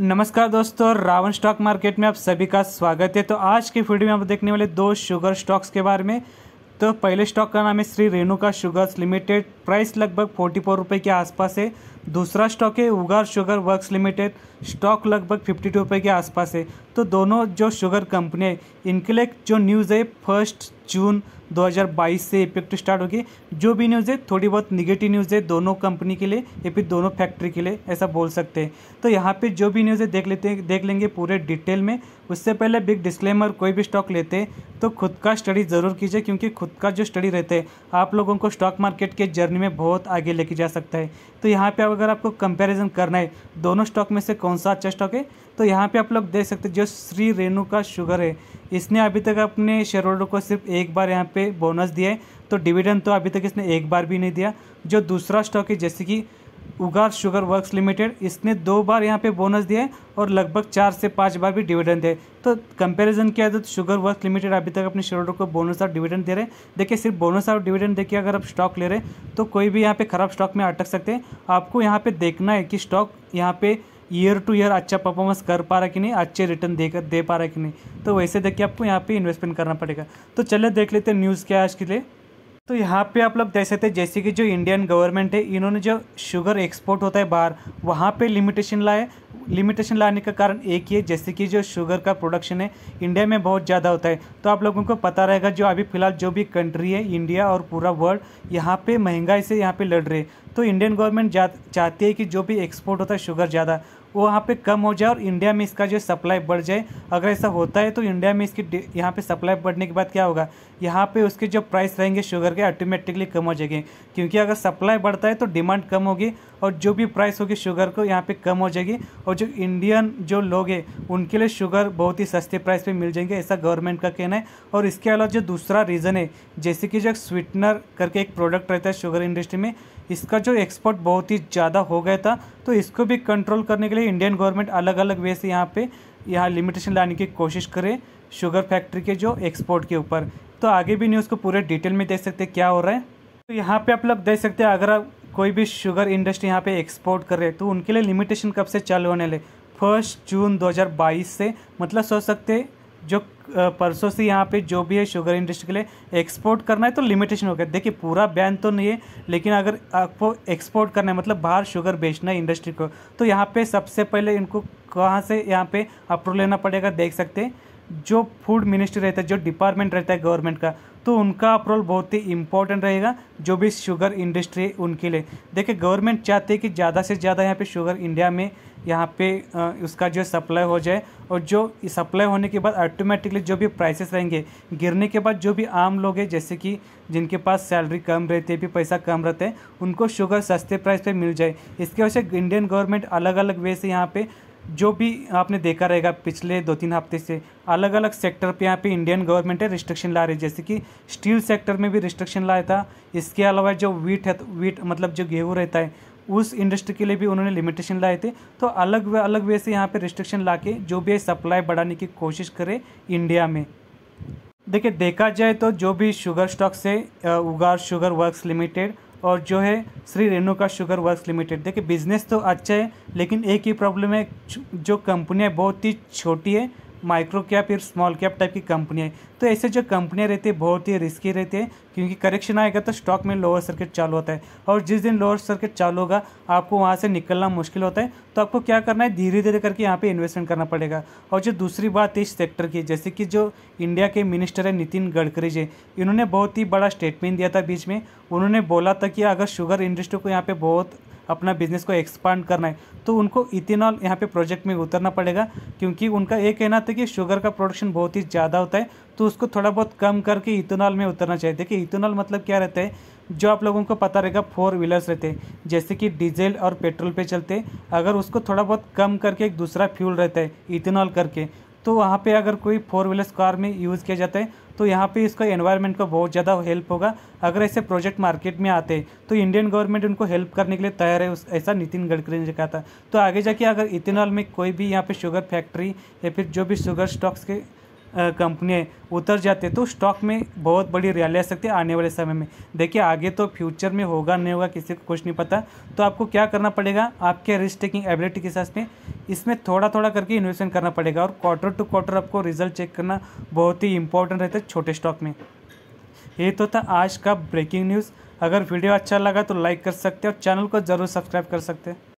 नमस्कार दोस्तों Ravan stock market में आप सभी का स्वागत है तो आज के वीडियो में आप देखने वाले दो शुगर स्टॉक्स के बारे में तो पहले स्टॉक का नाम है Shri Renuka sugars limited price लगभग फोर्टी फोर रुपये के आसपास है दूसरा स्टॉक है Ugar sugar works limited stock लगभग फिफ्टी टू रुपये के आसपास है तो दोनों जो शुगर कंपनी है इनके लिए जो न्यूज़ है फर्स्ट जून 2022 से इफेक्ट स्टार्ट होगी जो भी न्यूज़ है थोड़ी बहुत निगेटिव न्यूज़ है दोनों कंपनी के लिए या फिर दोनों फैक्ट्री के लिए ऐसा बोल सकते हैं तो यहाँ पर जो भी न्यूज़ है देख लेते हैं देख लेंगे पूरे डिटेल में उससे पहले बिग डिस्क्लेमर कोई भी स्टॉक लेते हैं तो खुद का स्टडी ज़रूर कीजिए क्योंकि खुद का जो स्टडी रहते हैं आप लोगों को स्टॉक मार्केट के जर्नी कंपनी में बहुत आगे लेके जा सकता है तो यहाँ पे अगर आपको कंपैरिजन करना है दोनों स्टॉक में से कौन सा अच्छा स्टॉक है तो यहाँ पे आप लोग देख सकते हैं जो श्री रेणु का शुगर है इसने अभी तक अपने शेयर होल्डर को सिर्फ एक बार यहाँ पे बोनस दिया है तो डिविडेंड तो अभी तक इसने एक बार भी नहीं दिया जो दूसरा स्टॉक है जैसे कि उगार शुगर वर्क्स लिमिटेड इसने दो बार यहाँ पे बोनस दिया है और लगभग चार से पाँच बार भी डिविडेंड दे तो कंपैरिजन किया जाए तो शुगर वर्क्स लिमिटेड अभी तक अपने शेयर को बोनस और डिविडेंड दे रहे हैं देखिए सिर्फ बोनस और डिविडेंड देखिए अगर आप स्टॉक ले रहे हैं तो कोई भी यहाँ पे ख़राब स्टॉक में अटक सकते हैं आपको यहाँ पर देखना है कि स्टॉक यहाँ पर ईयर टू ईयर अच्छा परफॉर्मेंस कर पा रहा है कि नहीं अच्छे रिटर्न देकर दे पा रहा है कि नहीं तो वैसे देखिए आपको यहाँ पे इन्वेस्टमेंट करना पड़ेगा तो चले देख लेते हैं न्यूज़ क्या है आज के लिए तो यहाँ पे आप लोग देख सकते हैं जैसे कि जो इंडियन गवर्नमेंट है इन्होंने जो शुगर एक्सपोर्ट होता है बाहर वहाँ पे लिमिटेशन लाए लिमिटेशन लाने का कारण एक ही है जैसे कि जो शुगर का प्रोडक्शन है इंडिया में बहुत ज़्यादा होता है तो आप लोगों को पता रहेगा जो अभी फ़िलहाल जो भी कंट्री है इंडिया और पूरा वर्ल्ड यहाँ पर महंगाई से यहाँ पर लड़ रहे तो इंडियन गवर्नमेंट चाहती है कि जो भी एक्सपोर्ट होता है शुगर ज़्यादा वो वहाँ पे कम हो जाए और इंडिया में इसका जो सप्लाई बढ़ जाए अगर ऐसा होता है तो इंडिया में इसकी यहाँ पे सप्लाई बढ़ने के बाद क्या होगा यहाँ पे उसके जो प्राइस रहेंगे शुगर के ऑटोमेटिकली कम हो जाएंगे क्योंकि अगर सप्लाई बढ़ता है तो डिमांड कम होगी और जो भी प्राइस होगी शुगर को यहाँ पे कम हो जाएगी और जो इंडियन जो लोग हैं उनके लिए शुगर बहुत ही सस्ते प्राइस पे मिल जाएंगे ऐसा गवर्नमेंट का कहना है और इसके अलावा जो दूसरा रीज़न है जैसे कि जो स्वीटनर करके एक प्रोडक्ट रहता है शुगर इंडस्ट्री में इसका जो एक्सपोर्ट बहुत ही ज़्यादा हो गया था तो इसको भी कंट्रोल करने के लिए इंडियन गवर्नमेंट अलग अलग वे से यहाँ पर यहाँ लिमिटेशन लाने की कोशिश करे शुगर फैक्ट्री के जो एक्सपोर्ट के ऊपर तो आगे भी न्यूज़ को पूरे डिटेल में देख सकते क्या हो रहा है तो यहाँ पे आप लोग देख सकते हैं अगर आप कोई भी शुगर इंडस्ट्री यहाँ पे एक्सपोर्ट कर रहे तो उनके लिए लिमिटेशन कब से चालू होने लगे फर्स्ट जून 2022 से मतलब सोच सकते जो परसों से यहाँ पे जो भी है शुगर इंडस्ट्री के लिए एक्सपोर्ट करना है तो लिमिटेशन हो गया देखिए पूरा बैन तो नहीं है लेकिन अगर आपको एक्सपोर्ट करना है मतलब बाहर शुगर बेचना है इंडस्ट्री को तो यहाँ पे सबसे पहले इनको कहाँ से यहाँ पे अप्रूव लेना पड़ेगा देख सकते हैं जो फूड मिनिस्ट्री रहता है जो डिपार्टमेंट रहता है गवर्नमेंट का तो उनका अप्रोल बहुत ही इंपॉर्टेंट रहेगा जो भी शुगर इंडस्ट्री उनके लिए देखिए गवर्नमेंट चाहते हैं कि ज़्यादा से ज़्यादा यहाँ पे शुगर इंडिया में यहाँ पे उसका जो सप्लाई हो जाए और जो सप्लाई होने के बाद ऑटोमेटिकली जो भी प्राइसेस रहेंगे गिरने के बाद जो भी आम लोग हैं जैसे कि जिनके पास सैलरी कम रहती है भी पैसा कम रहता है उनको शुगर सस्ते प्राइस पर मिल जाए इसकी वजह से इंडियन गवर्नमेंट अलग अलग वे से यहाँ पर जो भी आपने देखा रहेगा पिछले दो तीन हफ्ते से अलग अलग सेक्टर पे यहाँ पे इंडियन गवर्नमेंट है रिस्ट्रिक्शन ला रही है जैसे कि स्टील सेक्टर में भी रिस्ट्रिक्शन लाया था इसके अलावा जो वीट है वीट मतलब जो गेहूँ रहता है उस इंडस्ट्री के लिए भी उन्होंने लिमिटेशन लाए थे तो अलग अलग वे से यहाँ पर रिस्ट्रिक्शन ला के जो भी सप्लाई बढ़ाने की कोशिश करे इंडिया में देखिए देखा जाए तो जो भी शुगर स्टॉक्स है उगार शुगर वर्क्स लिमिटेड और जो है Shri Renuka sugar works limited देखिए बिजनेस तो अच्छा है लेकिन एक ही प्रॉब्लम है जो कंपनियाँ बहुत ही छोटी है माइक्रो कैप या स्मॉल कैप टाइप की कंपनियाँ तो ऐसे जो कंपनियाँ रहती है बहुत ही रिस्की रहती है क्योंकि करेक्शन आएगा तो स्टॉक में लोअर सर्किट चालू होता है और जिस दिन लोअर सर्किट चालू होगा आपको वहाँ से निकलना मुश्किल होता है तो आपको क्या करना है धीरे धीरे करके यहाँ पे इन्वेस्टमेंट करना पड़ेगा और जो दूसरी बात इस सेक्टर की जैसे कि जो इंडिया के मिनिस्टर है नितिन गडकरी जी इन्होंने बहुत ही बड़ा स्टेटमेंट दिया था बीच में उन्होंने बोला था कि अगर शुगर इंडस्ट्री को यहाँ पर बहुत अपना बिजनेस को एक्सपांड करना है तो उनको इथेनॉल यहाँ पे प्रोजेक्ट में उतरना पड़ेगा क्योंकि उनका ये कहना था कि शुगर का प्रोडक्शन बहुत ही ज़्यादा होता है तो उसको थोड़ा बहुत कम करके इथेनॉल में उतरना चाहिए देखिए इथेनॉल मतलब क्या रहता है जो आप लोगों को पता रहेगा फोर व्हीलर्स रहते हैं जैसे कि डीजल और पेट्रोल पे चलते अगर उसको थोड़ा बहुत कम करके एक दूसरा फ्यूल रहता है इथेनॉल करके तो वहाँ पे अगर कोई फोर व्हीलर्स कार में यूज़ किया जाता है तो यहाँ पे इसका एनवायरनमेंट को बहुत ज़्यादा हेल्प होगा अगर ऐसे प्रोजेक्ट मार्केट में आते तो इंडियन गवर्नमेंट उनको हेल्प करने के लिए तैयार है उस ऐसा नितिन गडकरी ने कहा था तो आगे जाके अगर इथेनॉल में कोई भी यहाँ पे शुगर फैक्ट्री या फिर जो भी शुगर स्टॉक्स के कंपनियाँ उतर जाते तो स्टॉक में बहुत बड़ी रैली आ सकती है आने वाले समय में देखिए आगे तो फ्यूचर में होगा नहीं होगा किसी को कुछ नहीं पता तो आपको क्या करना पड़ेगा आपके रिस्क टेकिंग एबिलिटी के साथ में इसमें थोड़ा थोड़ा करके इन्वेस्टमेंट करना पड़ेगा और क्वार्टर टू क्वार्टर आपको रिजल्ट चेक करना बहुत ही इंपॉर्टेंट रहता है छोटे स्टॉक में ये तो था आज का ब्रेकिंग न्यूज़ अगर वीडियो अच्छा लगा तो लाइक कर सकते हैं और चैनल को ज़रूर सब्सक्राइब कर सकते हैं